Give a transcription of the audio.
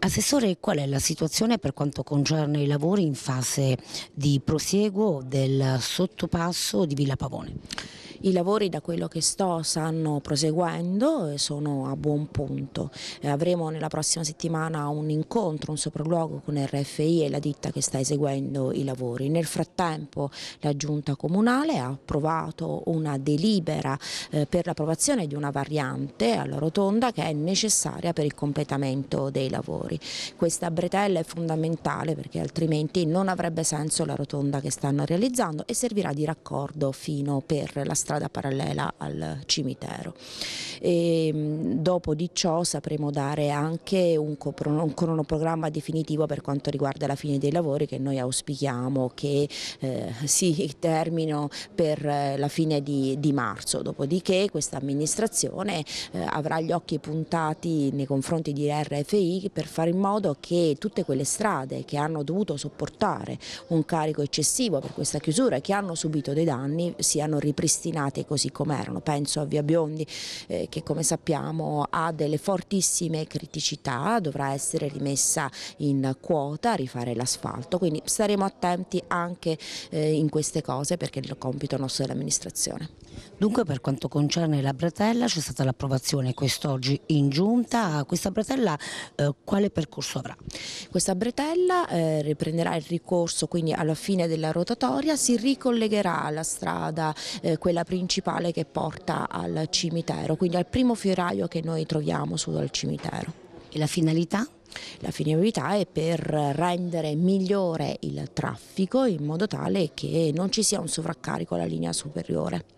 Assessore, qual è la situazione per quanto concerne i lavori in fase di prosieguo del sottopasso di Villa Pavone? I lavori da quello che sto stanno proseguendo e sono a buon punto. Eh, avremo nella prossima settimana un incontro, un sopralluogo con RFI e la ditta che sta eseguendo i lavori. Nel frattempo la giunta comunale ha approvato una delibera eh, per l'approvazione di una variante alla rotonda che è necessaria per il completamento dei lavori. Questa bretella è fondamentale perché altrimenti non avrebbe senso la rotonda che stanno realizzando e servirà di raccordo fino per la strada strada parallela al cimitero. E, mm, dopo di ciò sapremo dare anche un, un, cronoprogramma definitivo per quanto riguarda la fine dei lavori che noi auspichiamo che eh, si termino per eh, la fine di, di marzo, dopodiché questa amministrazione eh, avrà gli occhi puntati nei confronti di RFI per fare in modo che tutte quelle strade che hanno dovuto sopportare un carico eccessivo per questa chiusura e che hanno subito dei danni siano ripristinate nate così erano. Penso a Via Biondi eh, che come sappiamo ha delle fortissime criticità, dovrà essere rimessa in quota, rifare l'asfalto, quindi staremo attenti anche eh, in queste cose perché è il compito nostro dell'amministrazione. Dunque per quanto concerne la bretella c'è stata l'approvazione quest'oggi in giunta, questa bretella eh, quale percorso avrà? Questa bretella eh, riprenderà il ricorso quindi alla fine della rotatoria, si ricollegherà alla strada eh, quella principale che porta al cimitero, quindi al primo fioraio che noi troviamo sul cimitero. E la finalità? La finalità è per rendere migliore il traffico in modo tale che non ci sia un sovraccarico alla linea superiore.